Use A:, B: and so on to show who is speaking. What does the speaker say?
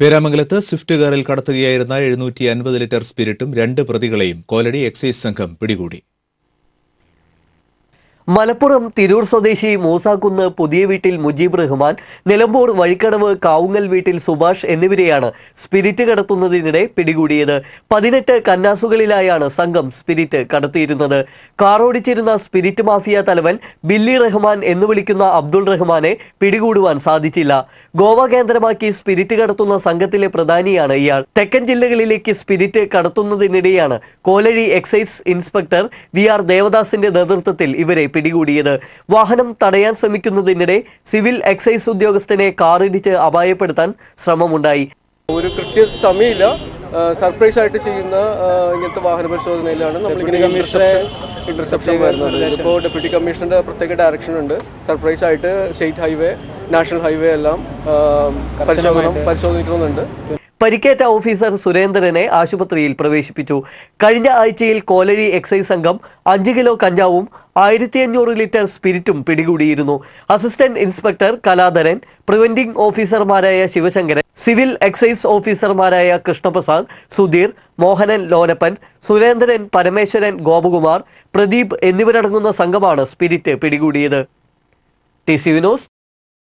A: പേരാമംഗലത്ത് Swift കാറിൽ കടത്തുകയായിരുന്ന എഴുന്നൂറ്റി അൻപത് ലിറ്റർ സ്പിരിറ്റും രണ്ട് പ്രതികളെയും കോലടി എക്സൈസ് സംഘം പിടികൂടി
B: മലപ്പുറം തിരൂർ സ്വദേശി മൂസാക്കുന്ന് പുതിയ വീട്ടിൽ മുജീബ് റഹ്മാൻ നിലമ്പൂർ വഴിക്കടവ് കാവുങ്ങൽ വീട്ടിൽ സുഭാഷ് എന്നിവരെയാണ് സ്പിരിറ്റ് കടത്തുന്നതിനിടെ പിടികൂടിയത് പതിനെട്ട് കന്നാസുകളിലായാണ് സംഘം സ്പിരിറ്റ് കടത്തിയിരുന്നത് കാറോടിച്ചിരുന്ന സ്പിരിറ്റ് മാഫിയ തലവൻ ബില്ലി റഹ്മാൻ എന്ന് വിളിക്കുന്ന അബ്ദുൾ റഹ്മാനെ പിടികൂടുവാൻ സാധിച്ചില്ല ഗോവ കേന്ദ്രമാക്കി സ്പിരിറ്റ് കടത്തുന്ന സംഘത്തിലെ പ്രധാനിയാണ് ഇയാൾ തെക്കൻ ജില്ലകളിലേക്ക് സ്പിരിറ്റ് കടത്തുന്നതിനിടെയാണ് Kolazhi excise inspector V R ദേവദാസിന്റെ നേതൃത്വത്തിൽ ഇവരെ പിടികൂടിയത് വാഹനം തടയാൻ ശ്രമിക്കുന്നതിനിടെ സിവിൽ എക്സൈസ് ഉദ്യോഗസ്ഥനെ കാറിടിച്ച് അപായപ്പെടുത്താൻ ശ്രമമുണ്ടായി
C: ഒരു കൃത്യ സമയമില്ല സർപ്രൈസ് ആയിട്ട് ചെയ്യുന്ന ഇങ്ങനത്തെ വാഹന പരിശോധനയിലാണ് ഇന്റർസെപ്ഷൻ വരുന്നത് ഇപ്പോൾ ഡെപ്യൂട്ടി കമ്മീഷണറുടെ പ്രത്യേക ഡയറക്ഷൻ ഉണ്ട് സർപ്രൈസ് ആയിട്ട് സ്റ്റേറ്റ് ഹൈവേ നാഷണൽ ഹൈവേ എല്ലാം പരിശോധന പരിശോധിക്കുന്നുണ്ട്
B: പരിക്കേറ്റ ഓഫീസർ സുരേന്ദ്രനെ ആശുപത്രിയിൽ പ്രവേശിപ്പിച്ചു കഴിഞ്ഞ ആഴ്ചയിൽ കോലഴി എക്സൈസ് സംഘം അഞ്ച് കിലോ കഞ്ചാവും ആയിരത്തി അഞ്ഞൂറ് ലിറ്റർ സ്പിരിറ്റും പിടികൂടിയിരുന്നു അസിസ്റ്റന്റ് ഇൻസ്പെക്ടർ കലാധരൻ പ്രിവെന്റിംഗ് ഓഫീസർമാരായ ശിവശങ്കരൻ സിവിൽ എക്സൈസ് ഓഫീസർമാരായ കൃഷ്ണപ്രസാദ് സുധീർ മോഹനൻ ലോനപ്പൻ സുരേന്ദ്രൻ പരമേശ്വരൻ ഗോപകുമാർ പ്രദീപ് എന്നിവരടങ്ങുന്ന സംഘമാണ് സ്പിരിറ്റ് പിടികൂടിയത് ടി സി വിനോസ്